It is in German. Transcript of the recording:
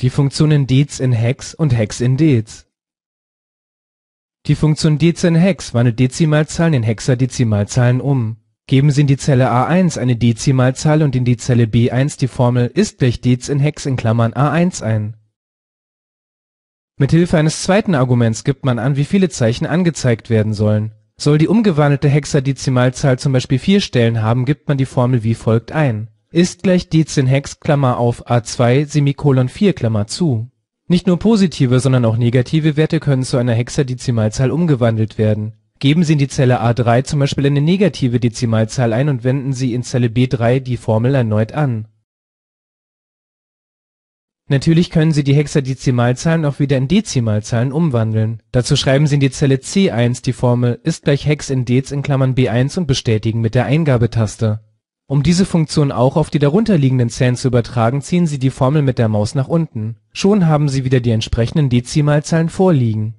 die Funktion in dez in hex und hex in dez. Die Funktion dez in hex wandelt Dezimalzahlen in Hexadezimalzahlen um. Geben Sie in die Zelle A1 eine Dezimalzahl und in die Zelle B1 die Formel ist gleich dez in hex in Klammern (A1) ein. Mithilfe eines zweiten Arguments gibt man an, wie viele Zeichen angezeigt werden sollen. Soll die umgewandelte Hexadezimalzahl zum Beispiel vier Stellen haben, gibt man die Formel wie folgt ein ist gleich Hex Klammer auf a2 Semikolon 4 Klammer zu. Nicht nur positive, sondern auch negative Werte können zu einer Hexadezimalzahl umgewandelt werden. Geben Sie in die Zelle A3 zum Beispiel eine negative Dezimalzahl ein und wenden Sie in Zelle B3 die Formel erneut an. Natürlich können Sie die Hexadezimalzahlen auch wieder in Dezimalzahlen umwandeln. Dazu schreiben Sie in die Zelle C1 die Formel ist gleich hex in dez in Klammern (B1) und bestätigen mit der Eingabetaste um diese Funktion auch auf die darunterliegenden Zellen zu übertragen, ziehen Sie die Formel mit der Maus nach unten. Schon haben Sie wieder die entsprechenden Dezimalzahlen vorliegen